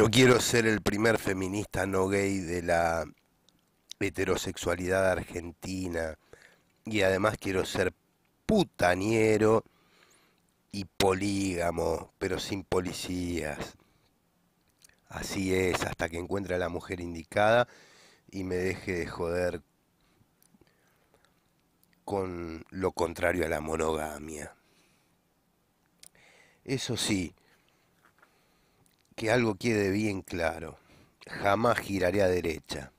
Yo quiero ser el primer feminista no gay de la heterosexualidad argentina y además quiero ser putaniero y polígamo, pero sin policías. Así es, hasta que encuentre a la mujer indicada y me deje de joder con lo contrario a la monogamia. Eso sí, que algo quede bien claro. Jamás giraré a derecha.